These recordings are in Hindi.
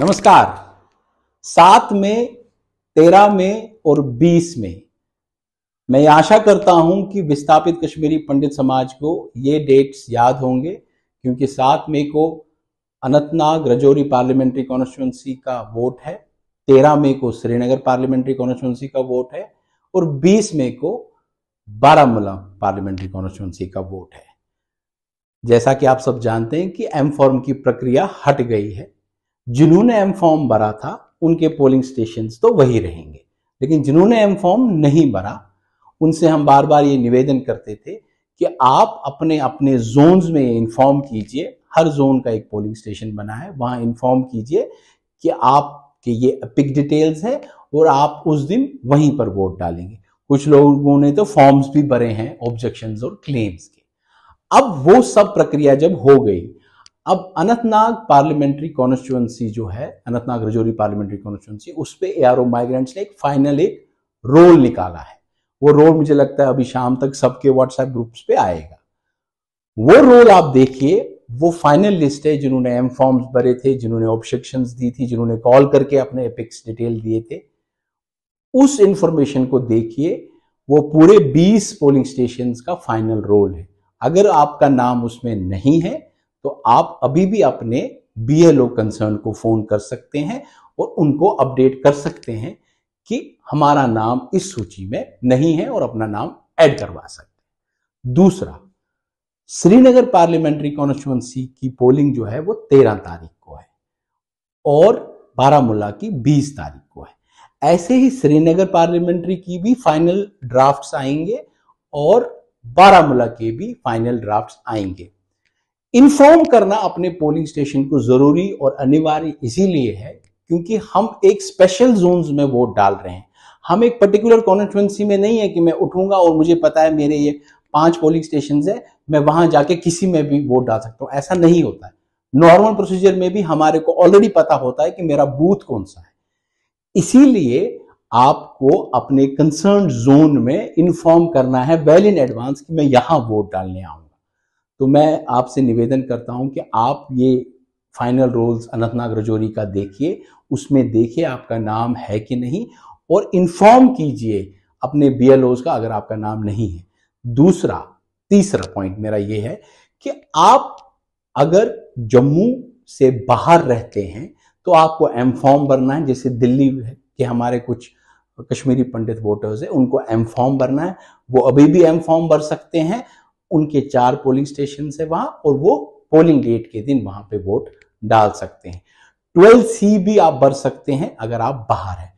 नमस्कार सात में तेरह में और बीस में मैं आशा करता हूं कि विस्थापित कश्मीरी पंडित समाज को ये डेट्स याद होंगे क्योंकि सात मई को अनंतनाग रजौरी पार्लियामेंट्री कॉन्स्टिट्युएंसी का वोट है तेरह मई को श्रीनगर पार्लियामेंट्री कॉन्स्टिट्युएंसी का वोट है और बीस मई को बारामूला पार्लियामेंट्री कॉन्स्टिट्युएंसी का वोट है जैसा कि आप सब जानते हैं कि एम फॉर्म की प्रक्रिया हट गई है जिन्होंने एम फॉर्म भरा था उनके पोलिंग स्टेशन तो वही रहेंगे लेकिन जिन्होंने एम फॉर्म नहीं भरा उनसे हम बार बार ये निवेदन करते थे कि आप अपने अपने जोन में इन्फॉर्म कीजिए हर जोन का एक पोलिंग स्टेशन बना है वहां इन्फॉर्म कीजिए कि आपके ये पिक डिटेल्स है और आप उस दिन वहीं पर वोट डालेंगे कुछ लोगों ने तो फॉर्म्स भी भरे हैं ऑब्जेक्शन और क्लेम्स के अब वो सब प्रक्रिया जब हो गई अब अनंतनाग पार्लियामेंट्री कॉन्स्टिट्यूंसी जो है अनंतनाग रजौरी पार्लियामेंट्री कॉन्स्टिट्यूंसी उस पर ए आर ओ माइग्रेंट्स ने एक फाइनल एक रोल निकाला है वो रोल मुझे लगता है अभी शाम तक सबके व्हाट्सएप ग्रुप्स पे आएगा वो रोल आप देखिए वो फाइनल लिस्ट है जिन्होंने एम फॉर्म्स भरे थे जिन्होंने ऑब्जेक्शन दी थी जिन्होंने कॉल करके अपने एपिक्स डिटेल दिए थे उस इंफॉर्मेशन को देखिए वो पूरे 20 पोलिंग स्टेशन का फाइनल रोल है अगर आपका नाम उसमें नहीं है तो आप अभी भी अपने बीएलओ कंसर्न को फोन कर सकते हैं और उनको अपडेट कर सकते हैं कि हमारा नाम इस सूची में नहीं है और अपना नाम ऐड करवा सकते हैं दूसरा श्रीनगर पार्लियामेंट्री कॉन्स्टिट्युएंसी की पोलिंग जो है वो तेरह तारीख को है और बारामूला की बीस तारीख को है ऐसे ही श्रीनगर पार्लियामेंट्री की भी फाइनल ड्राफ्ट्स आएंगे और बारामूला के भी फाइनल ड्राफ्ट्स आएंगे इन्फॉर्म करना अपने पोलिंग स्टेशन को जरूरी और अनिवार्य इसीलिए है क्योंकि हम एक स्पेशल जोन में वोट डाल रहे हैं हम एक पर्टिकुलर कॉन्स्टिट्युएंसी में नहीं है कि मैं उठूंगा और मुझे पता है मेरे ये पांच पोलिंग स्टेशन है मैं वहां जाके किसी में भी वोट डाल सकता हूँ ऐसा नहीं होता है नॉर्मल प्रोसीजर में भी हमारे को ऑलरेडी पता होता है कि मेरा बूथ कौन सा है इसीलिए आपको अपने कंसर्न जोन में इन्फॉर्म करना है वेल इन एडवांस कि मैं यहां वोट डालने आऊंगा तो मैं आपसे निवेदन करता हूं कि आप ये फाइनल रोल्स अनंतनाग रजौरी का देखिए उसमें देखिए आपका नाम है कि नहीं और इन्फॉर्म कीजिए अपने बी का अगर आपका नाम नहीं है दूसरा तीसरा पॉइंट मेरा ये है कि आप अगर जम्मू से बाहर रहते हैं तो आपको एम फॉर्म भरना है जैसे दिल्ली के हमारे कुछ कश्मीरी पंडित वोटर्स हैं उनको एम फॉर्म भरना है वो अभी भी एम फॉर्म भर सकते हैं उनके चार पोलिंग स्टेशन है वहां और वो पोलिंग डेट के दिन वहां पे वोट डाल सकते हैं ट्वेल्व सी भी आप भर सकते हैं अगर आप बाहर हैं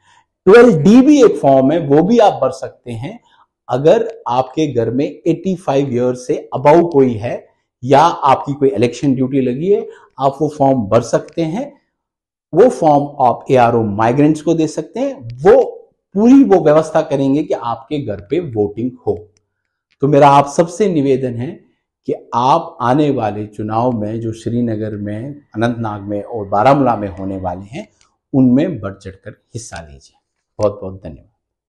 ट्वेल्व डी भी एक फॉर्म है वो भी आप भर सकते हैं अगर आपके घर में 85 फाइव ईयर से अबाउ कोई है या आपकी कोई इलेक्शन ड्यूटी लगी है आप वो फॉर्म भर सकते हैं वो फॉर्म आप ए आर ओ माइग्रेंट्स को दे सकते हैं वो पूरी वो व्यवस्था करेंगे कि आपके घर पे वोटिंग हो तो मेरा आप सबसे निवेदन है कि आप आने वाले चुनाव में जो श्रीनगर में अनंतनाग में और बारामूला में होने वाले हैं उनमें बढ़ चढ़ कर हिस्सा लीजिए बहुत बहुत धन्यवाद